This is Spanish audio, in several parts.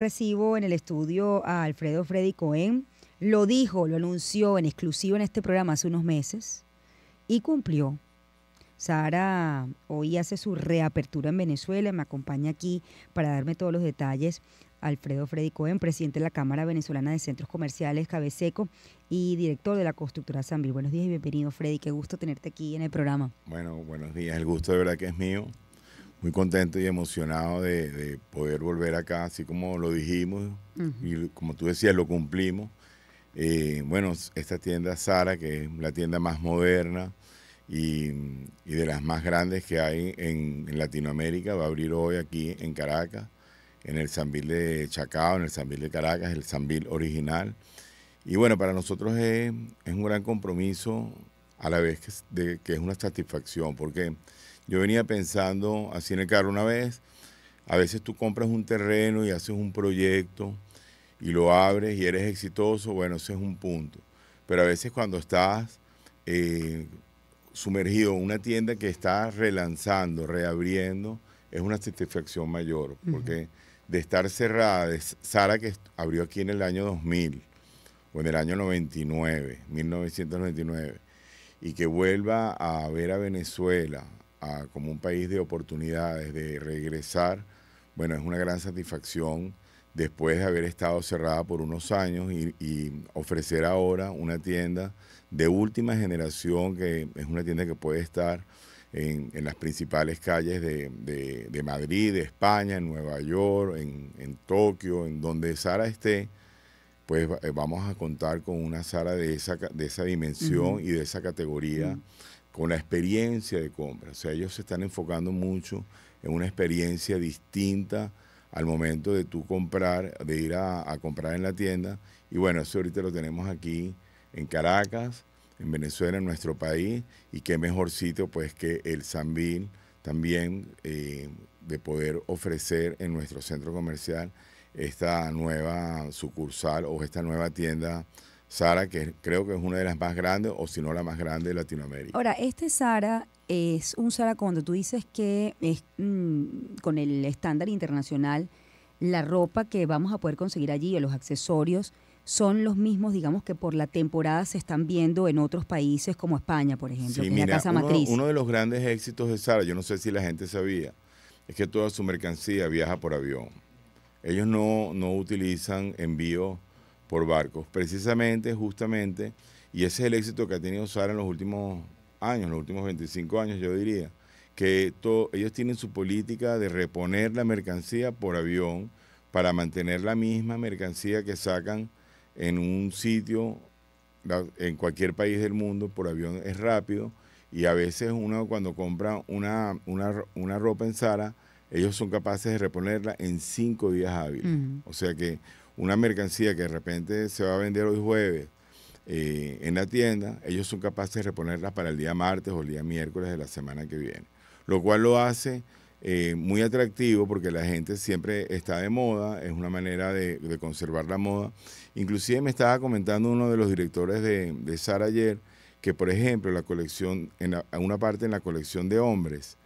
Recibo en el estudio a Alfredo Freddy Cohen. Lo dijo, lo anunció en exclusivo en este programa hace unos meses y cumplió. Sara hoy hace su reapertura en Venezuela. Me acompaña aquí para darme todos los detalles. Alfredo Freddy Cohen, presidente de la Cámara Venezolana de Centros Comerciales, Cabececo, y director de la constructora Sambil. Buenos días y bienvenido, Freddy. Qué gusto tenerte aquí en el programa. Bueno, buenos días. El gusto de verdad que es mío muy contento y emocionado de, poder volver acá, así como lo dijimos y como tú decías, lo cumplimos. Eh, bueno, esta tienda Sara, que es la tienda más moderna y, de las más grandes que hay en, Latinoamérica, va a abrir hoy aquí en Caracas, en el Sambil de Chacao, en el Sambil de Caracas, el Sambil original. Y bueno, para nosotros es, un gran compromiso, a la vez que es una satisfacción, porque yo venía pensando así en el carro una vez, a veces tú compras un terreno y haces un proyecto y lo abres y eres exitoso, bueno, ese es un punto. Pero a veces cuando estás eh, sumergido en una tienda que está relanzando, reabriendo, es una satisfacción mayor, porque de estar cerrada, de Sara que abrió aquí en el año 2000 o en el año 99, 1999, y que vuelva a ver a Venezuela, como un país de oportunidades, de regresar, bueno, es una gran satisfacción después de haber estado cerrada por unos años y, ofrecer ahora una tienda de última generación, que es una tienda que puede estar en, las principales calles de, Madrid, de España, en Nueva York, en, Tokio, en donde Sara esté, pues eh, vamos a contar con una Sara de esa, de esa dimensión y de esa categoría con la experiencia de compra. O sea, ellos se están enfocando mucho en una experiencia distinta al momento de tú comprar, de ir a, comprar en la tienda. Y bueno, eso ahorita lo tenemos aquí en Caracas, en Venezuela, en nuestro país. Y qué mejor sitio pues que el Sanvil también eh, de poder ofrecer en nuestro centro comercial esta nueva sucursal o esta nueva tienda Sara, que creo que es una de las más grandes, o si no la más grande de Latinoamérica. Ahora, este Sara es un Sara cuando tú dices que es mm, con el estándar internacional, la ropa que vamos a poder conseguir allí o los accesorios son los mismos, digamos, que por la temporada se están viendo en otros países como España, por ejemplo, sí, casa matriz. Uno de los grandes éxitos de Sara, yo no sé si la gente sabía, es que toda su mercancía viaja por avión. Ellos no, no utilizan envío por barcos, precisamente, justamente, y ese es el éxito que ha tenido SARA en los últimos años, los últimos 25 años, yo diría, que ellos tienen su política de reponer la mercancía por avión para mantener la misma mercancía que sacan en un sitio, en cualquier país del mundo, por avión es rápido, y a veces uno cuando compra una, una, una ropa en Sara, ellos son capaces de reponerla en cinco días hábiles. O sea que una mercancía que de repente se va a vender hoy jueves eh, en la tienda, ellos son capaces de reponerla para el día martes o el día miércoles de la semana que viene, lo cual lo hace eh, muy atractivo porque la gente siempre está de moda, es una manera de, conservar la moda. Inclusive me estaba comentando uno de los directores de, de ayer, que por ejemplo la colección, en una parte en la colección de hombres,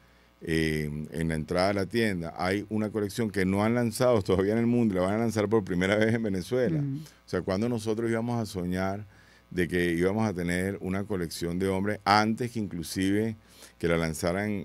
en la entrada de la tienda, hay una colección que no han lanzado todavía en el mundo, la van a lanzar por primera vez en Venezuela. Mm. O sea, cuando nosotros íbamos a soñar de que íbamos a tener una colección de hombres antes que inclusive que la lanzaran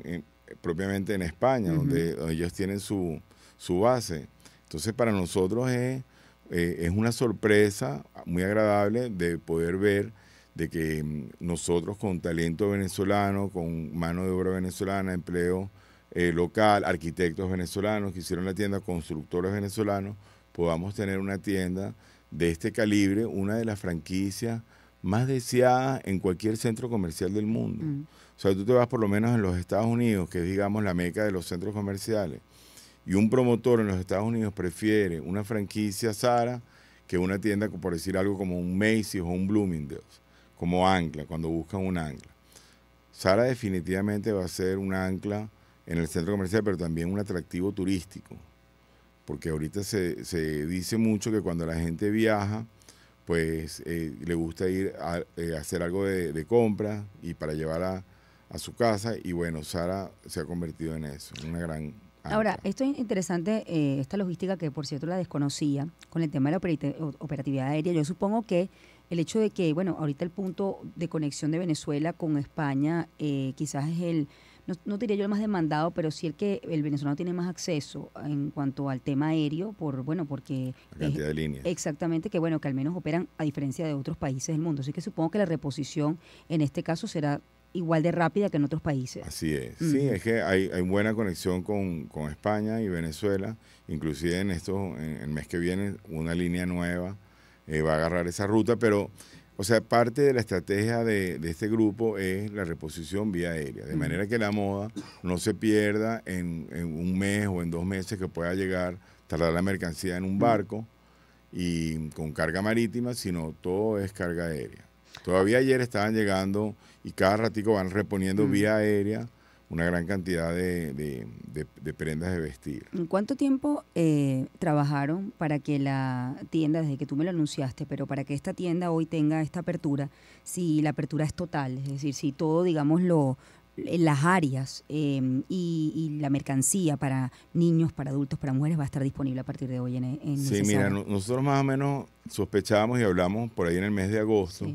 propiamente en España, donde, ellos tienen su, su, base. Entonces para nosotros es, eh, es una sorpresa muy agradable de poder ver de que mm, nosotros con talento venezolano, con mano de obra venezolana, empleo eh, local, arquitectos venezolanos que hicieron la tienda, constructores venezolanos, podamos tener una tienda de este calibre, una de las franquicias más deseadas en cualquier centro comercial del mundo. Mm. O sea, tú te vas por lo menos en los Estados Unidos, que es digamos la meca de los centros comerciales, y un promotor en los Estados Unidos prefiere una franquicia Sara que una tienda, por decir algo, como un Macy's o un Bloomingdale's como ancla, cuando buscan un ancla. Sara definitivamente va a ser un ancla en el centro comercial, pero también un atractivo turístico, porque ahorita se, dice mucho que cuando la gente viaja, pues eh, le gusta ir a eh, hacer algo de, compra y para llevar a, su casa, y bueno, Sara se ha convertido en eso, en una gran... Ahora, esto es interesante, eh, esta logística que por cierto la desconocía, con el tema de la operatividad aérea, yo supongo que el hecho de que, bueno, ahorita el punto de conexión de Venezuela con España eh, quizás es el, no, diría yo el más demandado, pero sí el que el venezolano tiene más acceso en cuanto al tema aéreo, por bueno, porque... La cantidad de líneas. Exactamente, que bueno, que al menos operan a diferencia de otros países del mundo. Así que supongo que la reposición en este caso será igual de rápida que en otros países. Así es, mm. sí, es que hay, hay buena conexión con, con, España y Venezuela, inclusive en, esto, en el mes que viene una línea nueva eh, va a agarrar esa ruta, pero, o sea, parte de la estrategia de, este grupo es la reposición vía aérea, de manera que la moda no se pierda en, un mes o en dos meses que pueda llegar, tardar la mercancía en un barco y con carga marítima, sino todo es carga aérea. Todavía ayer estaban llegando y cada ratico van reponiendo vía aérea una gran cantidad de, de, prendas de vestir. ¿Cuánto tiempo eh, trabajaron para que la tienda, desde que tú me lo anunciaste, pero para que esta tienda hoy tenga esta apertura, si la apertura es total, es decir, si todo, digamos, lo, eh, las áreas em, y, la mercancía para niños, para adultos, para mujeres va a estar disponible a partir de hoy en, en Sí, mira, nosotros más o menos sospechábamos y hablamos por ahí en el mes de agosto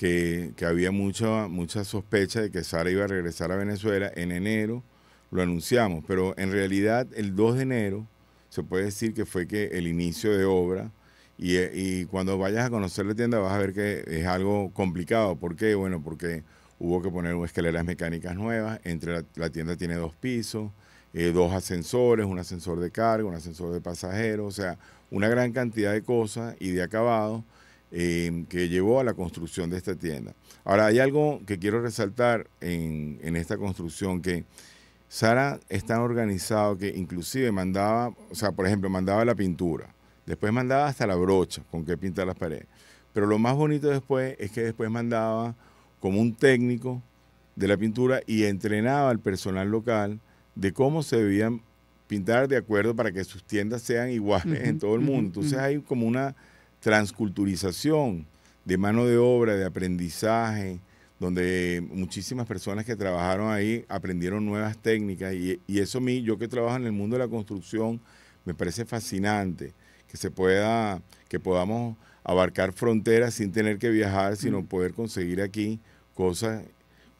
que, había mucha, mucha sospecha de que Sara iba a regresar a Venezuela en enero, lo anunciamos, pero en realidad el 2 de enero se puede decir que fue que el inicio de obra y, cuando vayas a conocer la tienda vas a ver que es algo complicado. ¿Por qué? Bueno, porque hubo que poner escaleras mecánicas nuevas, entre la, tienda tiene dos pisos, eh, dos ascensores, un ascensor de carga, un ascensor de pasajeros, o sea, una gran cantidad de cosas y de acabados Em, que llevó a la construcción de esta tienda. Ahora, hay algo que quiero resaltar en, esta construcción que... Sara es tan organizado que inclusive mandaba, o sea, por ejemplo, mandaba la pintura, después mandaba hasta la brocha con que pintar las paredes. Pero lo más bonito después es que después mandaba como un técnico de la pintura y entrenaba al personal local de cómo se debían pintar de acuerdo para que sus tiendas sean iguales en todo el mundo. Entonces hay como una transculturización de mano de obra, de aprendizaje, donde muchísimas personas que trabajaron ahí aprendieron nuevas técnicas y, eso a mí, yo que trabajo en el mundo de la construcción, me parece fascinante que se pueda, que podamos abarcar fronteras sin tener que viajar, sino mm. poder conseguir aquí cosas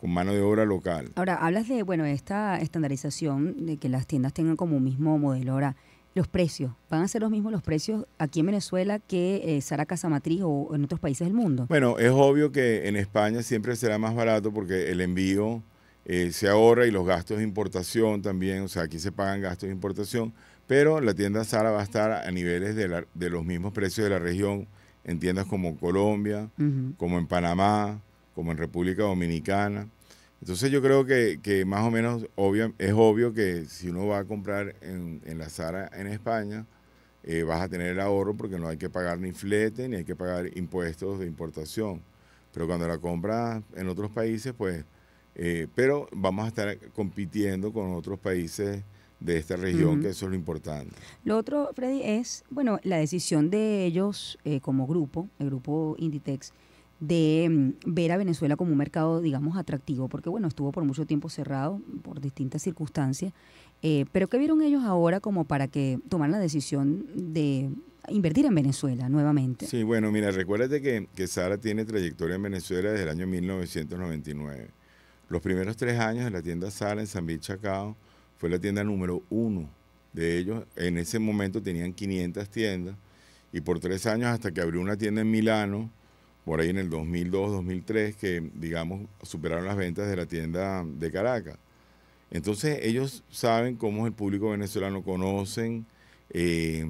con mano de obra local. Ahora, hablas de, bueno, esta estandarización, de que las tiendas tengan como un mismo modelo. Ahora, los precios, ¿van a ser los mismos los precios aquí en Venezuela que eh, Sara Matriz o en otros países del mundo? Bueno, es obvio que en España siempre será más barato porque el envío eh, se ahorra y los gastos de importación también, o sea, aquí se pagan gastos de importación, pero la tienda Sara va a estar a niveles de, los mismos precios de la región en tiendas como Colombia, como en Panamá, como en República Dominicana. Entonces yo creo que, que más o menos es obvio que si uno va a comprar en, en la Zara en España, eh, vas a tener el ahorro porque no hay que pagar ni flete ni hay que pagar impuestos de importación. Pero cuando la compras en otros países, pues, eh, pero vamos a estar compitiendo con otros países de esta región, que eso es lo importante. Lo otro, Freddy, es, bueno, la decisión de ellos eh, como grupo, el grupo Inditex, de mm, ver a Venezuela como un mercado, digamos, atractivo, porque bueno, estuvo por mucho tiempo cerrado por distintas circunstancias, eh, pero ¿qué vieron ellos ahora como para que tomaran la decisión de invertir en Venezuela nuevamente? Sí, bueno, mira, recuérdate que, que Sara tiene trayectoria en Venezuela desde el año 1999. Los primeros tres años de la tienda Sara en San Chacao fue la tienda número uno de ellos. En ese momento tenían 500 tiendas y por tres años hasta que abrió una tienda en Milano, por ahí en el 2002-2003 que, digamos, superaron las ventas de la tienda de Caracas. Entonces ellos saben cómo es el público venezolano, conocen eh,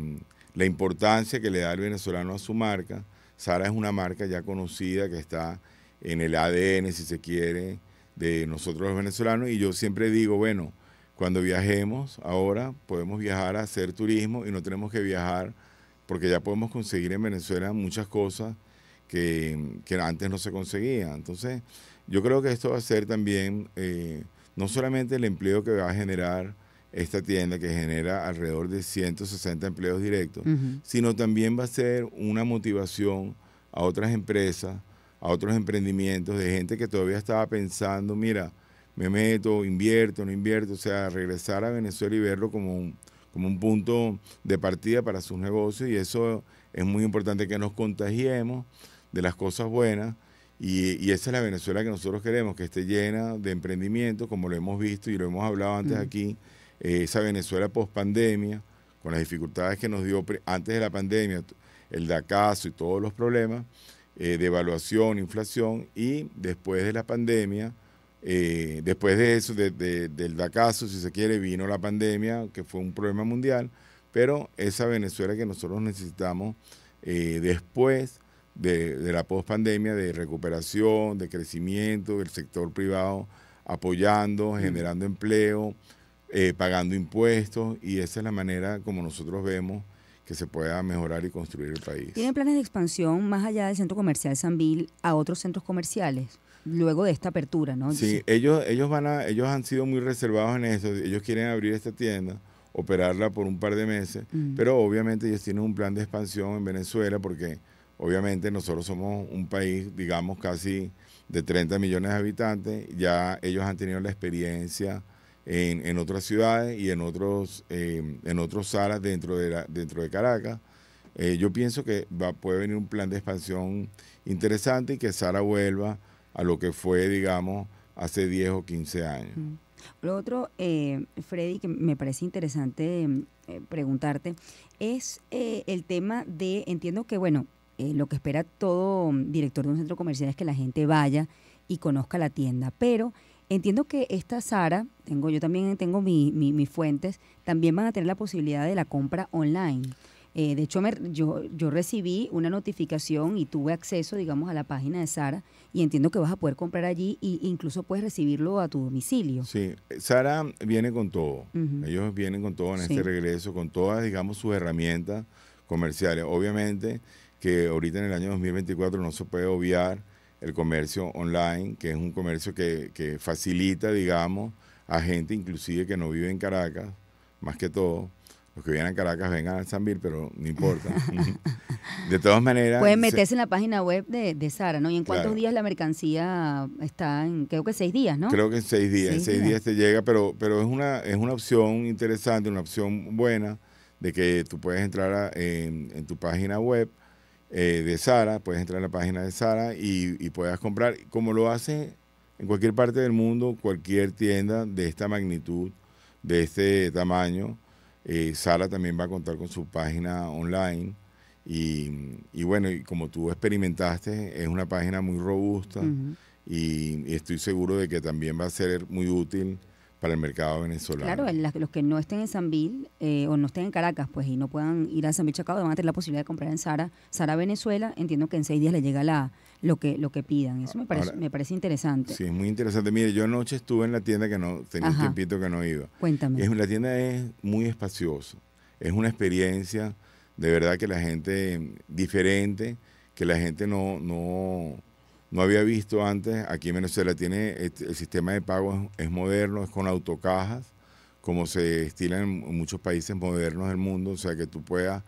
la importancia que le da el venezolano a su marca. Sara es una marca ya conocida que está en el ADN, si se quiere, de nosotros los venezolanos. Y yo siempre digo, bueno, cuando viajemos ahora podemos viajar a hacer turismo y no tenemos que viajar porque ya podemos conseguir en Venezuela muchas cosas que, antes no se conseguía. Entonces, yo creo que esto va a ser también eh, no solamente el empleo que va a generar esta tienda, que genera alrededor de 160 empleos directos, sino también va a ser una motivación a otras empresas, a otros emprendimientos, de gente que todavía estaba pensando, mira, me meto, invierto, no invierto, o sea, regresar a Venezuela y verlo como un, como un punto de partida para sus negocios y eso es muy importante que nos contagiemos de las cosas buenas. Y, esa es la Venezuela que nosotros queremos, que esté llena de emprendimiento, como lo hemos visto y lo hemos hablado antes mm. aquí, eh, esa Venezuela post pandemia, con las dificultades que nos dio antes de la pandemia, el DACASO y todos los problemas eh, de evaluación, inflación, y después de la pandemia, eh, después de eso, del DACASO, si se quiere, vino la pandemia, que fue un problema mundial, pero esa Venezuela que nosotros necesitamos después de, la la pospandemia, de recuperación, de crecimiento, del sector privado apoyando, generando empleo, eh, pagando impuestos y esa es la manera como nosotros vemos que se pueda mejorar y construir el país. ¿Tienen planes de expansión más allá del centro comercial Sanvil a otros centros comerciales? Luego de esta apertura, ¿no? Sí, ellos, ellos, van a, ellos han sido muy reservados en eso. Ellos quieren abrir esta tienda, operarla por un par de meses, pero obviamente ellos tienen un plan de expansión en Venezuela porque Obviamente nosotros somos un país, digamos, casi de 30 millones de habitantes, ya ellos han tenido la experiencia en, otras ciudades y en otros eh, en otros salas dentro de dentro de Caracas. Eh, yo pienso que puede venir un plan de expansión interesante y que Sara vuelva a lo que fue, digamos, hace 10 o 15 años. Lo otro, eh, Freddy, que me parece interesante preguntarte, es el tema de, entiendo que, bueno, eh, lo que espera todo mm, director de un centro comercial es que la gente vaya y conozca la tienda. Pero entiendo que esta Sara, tengo, yo también tengo mi, mis fuentes, también van a tener la posibilidad de la compra online. Eh, de hecho, yo, yo recibí una notificación y tuve acceso, digamos, a la página de Sara y entiendo que vas a poder comprar allí e incluso puedes recibirlo a tu domicilio. Sí, Sara viene con todo. Ellos vienen con todo en este regreso, con todas, digamos, sus herramientas comerciales. Obviamente, que ahorita en el año 2024 no se puede obviar el comercio online, que es un comercio que, facilita, digamos, a gente inclusive que no vive en Caracas, más que todo, los que vienen a Caracas vengan a San pero no importa. de todas maneras. Pueden meterse en la página web de, Sara, ¿no? ¿Y en cuántos días la mercancía está? creo que seis días, ¿no? Creo que en seis días. en seis, días. te llega, pero, pero es, una, es una opción interesante, una opción buena de que tú puedes entrar en, tu página web eh, de Sara, puedes entrar en la página de Sara y, puedas comprar, como lo hace en cualquier parte del mundo, cualquier tienda de esta magnitud, de este tamaño. Sara eh, también va a contar con su página online. Y, bueno, y como tú experimentaste, es una página muy robusta y, estoy seguro de que también va a ser muy útil para el mercado venezolano. Claro, los que no estén en Sanvil eh, o no estén en Caracas, pues y no puedan ir a Bill Chacao, van a tener la posibilidad de comprar en Sara, Sara Venezuela. Entiendo que en seis días le llega la lo que lo que pidan. Eso me parece, interesante. Sí, es muy interesante. Mire, yo anoche estuve en la tienda que no tenía un tiempito que no iba. Cuéntame. Es, la tienda es muy espaciosa. Es una experiencia de verdad que la gente diferente, que la gente no no no había visto antes. Aquí en Venezuela tiene este, el sistema de pago es, moderno, es con autocajas, como se estila en muchos países modernos del mundo, o sea que tú puedas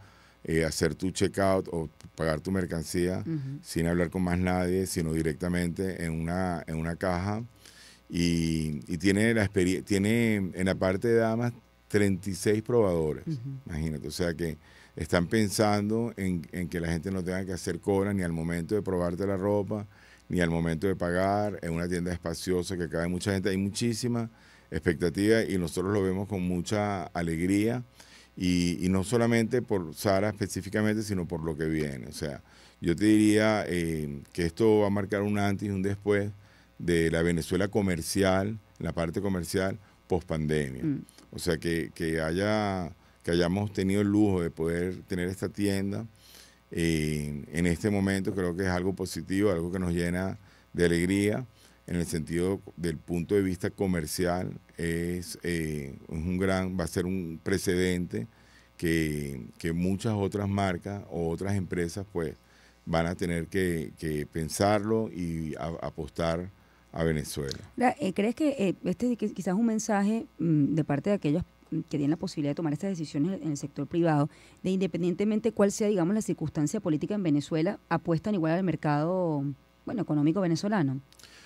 eh, hacer tu checkout o pagar tu mercancía sin hablar con más nadie, sino directamente en una, en una caja. Y, tiene, la tiene en la parte de damas 36 probadores, imagínate, o sea que están pensando en, que la gente no tenga que hacer cola ni al momento de probarte la ropa, ni al momento de pagar, en una tienda espaciosa que hay mucha gente, hay muchísima expectativa y nosotros lo vemos con mucha alegría y, no solamente por Sara específicamente, sino por lo que viene. O sea, yo te diría eh, que esto va a marcar un antes y un después de la Venezuela comercial, la parte comercial post pandemia. Mm. O sea, que, que, haya, que hayamos tenido el lujo de poder tener esta tienda en este momento creo que es algo positivo, algo que nos llena de alegría en el sentido del punto de vista comercial es, eh, un gran va a ser un precedente que, muchas otras marcas o otras empresas pues van a tener que, pensarlo y apostar a Venezuela. Eh, ¿Crees que eh, este quizás un mensaje mm, de parte de aquellas que tienen la posibilidad de tomar estas decisiones en el sector privado, de independientemente cuál sea, digamos, la circunstancia política en Venezuela, apuestan igual al mercado, bueno, económico venezolano.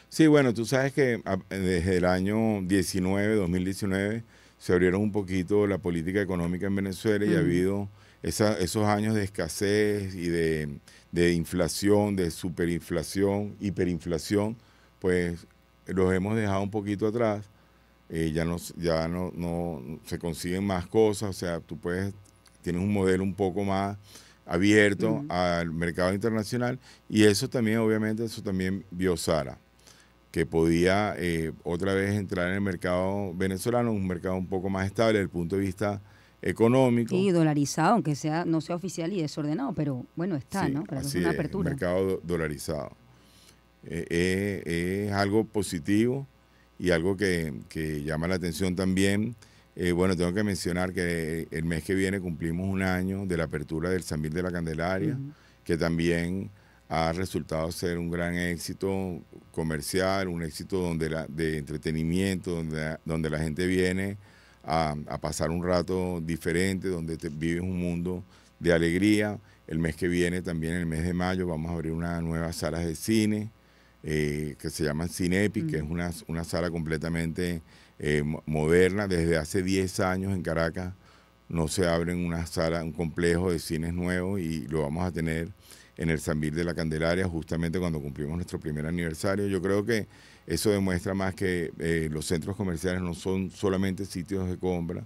Sí, bueno, tú sabes que ah, desde el año 19, 2019, se abrieron un poquito la política económica en Venezuela y ha habido esos años de escasez y de inflación, de superinflación, hiperinflación, pues los hemos dejado un poquito atrás eh, ya, no, ya no, no, se consiguen más cosas, o sea, tú puedes, tienes un modelo un poco más abierto al mercado internacional y eso también, obviamente, eso también vio Sara, que podía eh, otra vez entrar en el mercado venezolano, un mercado un poco más estable desde el punto de vista económico. y dolarizado, aunque sea no sea oficial y desordenado, pero bueno, está, ¿no? Pero es una apertura. Es, mercado dolarizado. Eh, es algo positivo y algo que, llama la atención también, eh, bueno, tengo que mencionar que el mes que viene cumplimos un año de la apertura del San de la Candelaria, que también ha resultado ser un gran éxito comercial, un éxito donde de entretenimiento, donde, donde la gente viene a, pasar un rato diferente, donde vives un mundo de alegría. El mes que viene, también el mes de mayo, vamos a abrir una nueva sala de cine. Eh, que se llama Cinepi, que es una, sala completamente eh, moderna. Desde hace 10 años en Caracas no se abren una sala, un complejo de cines nuevos y lo vamos a tener en el San de la Candelaria justamente cuando cumplimos nuestro primer aniversario. Yo creo que eso demuestra más que eh, los centros comerciales no son solamente sitios de compra,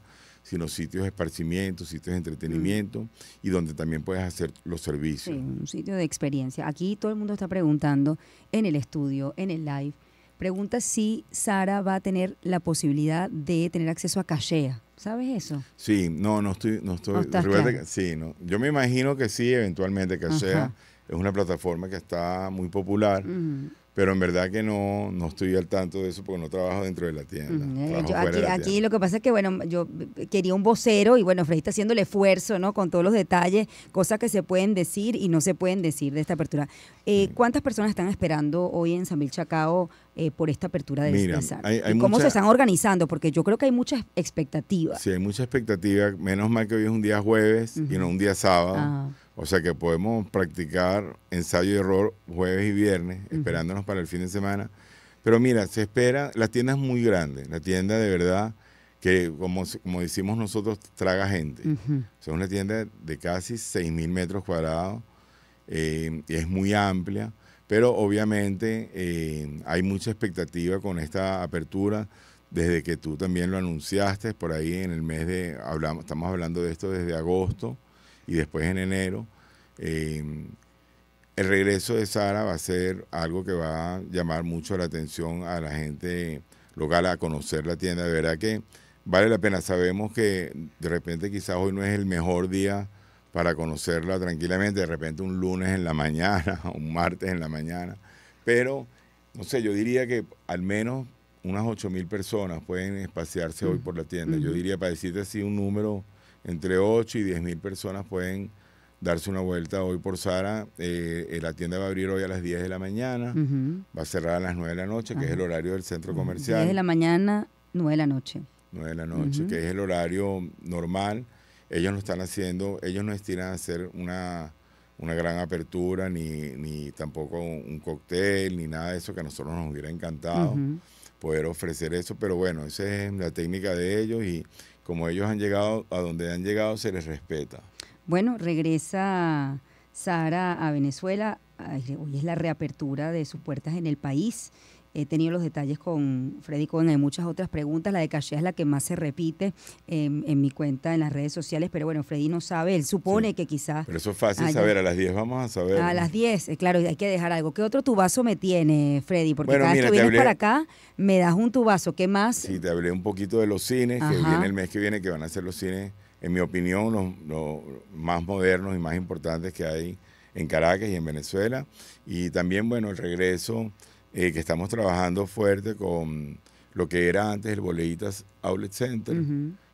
sino sitios de esparcimiento, sitios de mm. entretenimiento y donde también puedes hacer los servicios. un sitio de experiencia. Aquí todo el mundo está preguntando en el estudio, en el live, pregunta si Sara va a tener la posibilidad de tener acceso a callea ¿Sabes eso? Sí, no, no estoy, no estoy. no. Yo me imagino que sí, eventualmente Cachea es una plataforma que está muy popular. Mm. Pero en verdad que no, no estoy al tanto de eso porque no trabajo dentro de la tienda. Eh, aquí, lo que pasa es que, bueno, yo quería un vocero y, bueno, Freddy está haciendo el esfuerzo, ¿no? Con todos los detalles, cosas que se pueden decir y no se pueden decir de esta apertura. Eh, ¿Cuántas personas están esperando hoy en San Milchacao Chacao eh, por esta apertura de Mira, ¿Cómo se están organizando? Porque yo creo que hay muchas expectativas. Sí, hay mucha expectativa. Menos mal que hoy es un día jueves y no un día sábado. Ah. O sea que podemos practicar ensayo y error jueves y viernes, esperándonos para el fin de semana. Pero mira, se espera, la tienda es muy grande, la tienda de verdad que como, decimos nosotros, traga gente. es una tienda de casi 6.000 metros cuadrados, eh, es muy amplia, pero obviamente eh, hay mucha expectativa con esta apertura desde que tú también lo anunciaste por ahí en el mes de hablamos estamos hablando de esto desde agosto y después en enero eh, el regreso de Sara va a ser algo que va a llamar mucho la atención a la gente local a conocer la tienda de verdad que vale la pena sabemos que de repente quizás hoy no es el mejor día para conocerla tranquilamente, de repente un lunes en la mañana, un martes en la mañana, pero no sé, yo diría que al menos unas 8 mil personas pueden espaciarse hoy mm, por la tienda. Yo diría, para decirte así, un número entre 8 y 10 mil personas pueden darse una vuelta hoy por Sara. Eh, eh, la tienda va a abrir hoy a las 10 de la mañana, va a cerrar a las 9 de la noche, que es el horario del centro comercial. 10 de la mañana, 9 de la noche. 9 de la noche, que es el horario normal ellos no están haciendo, ellos no estiran a hacer una, una gran apertura, ni, ni tampoco un, cóctel, ni nada de eso que a nosotros nos hubiera encantado poder ofrecer eso, pero bueno, esa es la técnica de ellos y como ellos han llegado a donde han llegado, se les respeta. Bueno, regresa Sara a Venezuela, hoy es la reapertura de sus puertas en el país He tenido los detalles con Freddy con hay muchas otras preguntas, la de Caché es la que más se repite em, en, mi cuenta en las redes sociales, pero bueno, Freddy no sabe, él supone que quizás... Pero eso es fácil saber, a las 10 vamos a saber. A las 10, eh, claro, hay que dejar algo. ¿Qué otro tubazo me tiene, Freddy? Porque cada vez que vienes para acá, me das un tubazo, ¿qué más? Sí, te hablé un poquito de los cines, que viene el mes que viene, que van a ser los cines, en mi opinión, los, los más modernos y más importantes que hay en Caracas y en Venezuela. Y también, bueno, el regreso eh, que estamos trabajando fuerte con lo que era antes el Boleitas Outlet Center,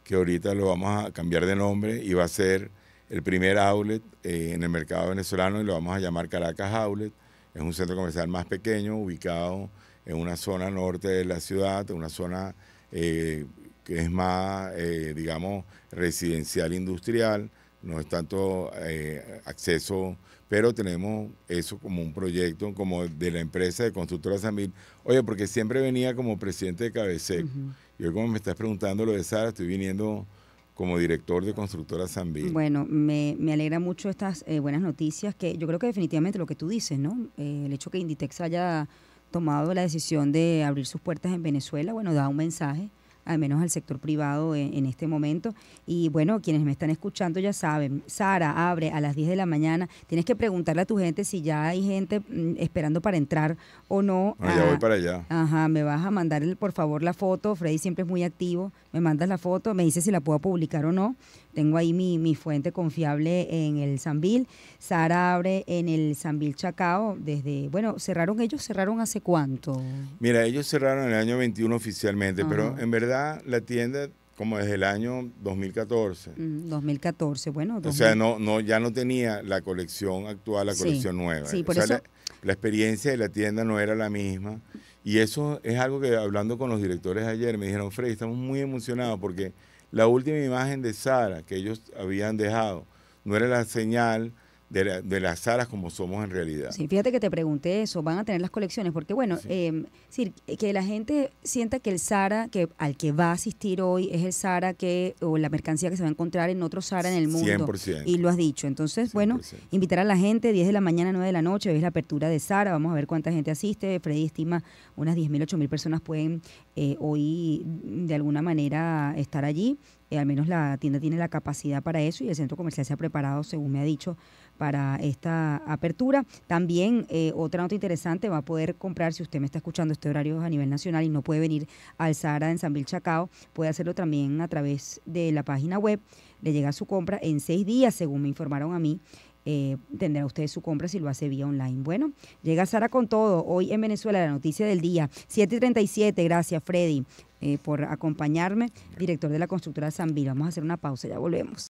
que ahorita lo vamos a cambiar de nombre y va a ser el primer outlet eh, en el mercado venezolano y lo vamos a llamar Caracas Outlet. Es un centro comercial más pequeño, ubicado en una zona norte de la ciudad, una zona eh, que es más, digamos, residencial industrial, no es tanto acceso pero tenemos eso como un proyecto, como de la empresa de Constructora Samir. Oye, porque siempre venía como presidente de Cabececo. Y hoy como me estás preguntando lo de Sara, estoy viniendo como director de Constructora Sambil. Bueno, me, me alegra mucho estas eh, buenas noticias, que yo creo que definitivamente lo que tú dices, ¿no? Eh, el hecho que Inditex haya tomado la decisión de abrir sus puertas en Venezuela, bueno, da un mensaje al menos al sector privado e, en, este momento. Y bueno, quienes me están escuchando ya saben, Sara abre a las 10 de la mañana. Tienes que preguntarle a tu gente si ya hay gente mm, esperando para entrar o no. Ah, ah, voy para allá. Ajá, me vas a mandar por favor la foto. Freddy siempre es muy activo. Me mandas la foto, me dice si la puedo publicar o no tengo ahí mi, fuente confiable en el Sambil. Sara abre en el Sambil Chacao desde, bueno, cerraron ellos, cerraron hace cuánto? Mira, ellos cerraron en el año 21 oficialmente, pero en verdad la tienda como desde el año 2014. 2014, mm, bueno. O sea, no, no, ya no tenía la colección actual, la colección nueva. Sí, por eso... la, experiencia de la tienda no era la misma. Y eso es algo que hablando con los directores ayer me dijeron, Freddy, estamos muy emocionados porque la última imagen de Sara que ellos habían dejado no era la señal de, las salas como somos en realidad. Sí, fíjate que te pregunté eso, van a tener las colecciones, porque bueno, eh, que la gente sienta que el Sara que al que va a asistir hoy es el Sara que o la mercancía que se va a encontrar en otro Sara en el mundo. Y lo has dicho. Entonces, bueno, invitar a la gente 10 de la mañana, 9 de la noche, es la apertura de Sara, vamos a ver cuánta gente asiste, Freddy estima unas 10.000, 8.000 personas pueden eh, hoy de alguna manera estar allí. Eh, al menos la tienda tiene la capacidad para eso y el centro comercial se ha preparado, según me ha dicho, para esta apertura. También eh, otra nota interesante, va a poder comprar, si usted me está escuchando este horario a nivel nacional y no puede venir al Zara en San Chacao, puede hacerlo también a través de la página web. Le llega su compra en seis días, según me informaron a mí. Eh, tendrá usted su compra si lo hace vía online. Bueno, llega Sara con todo. Hoy en Venezuela, la noticia del día, 7:37. Gracias, Freddy, eh, por acompañarme, director de la constructora Zambil. Vamos a hacer una pausa, ya volvemos.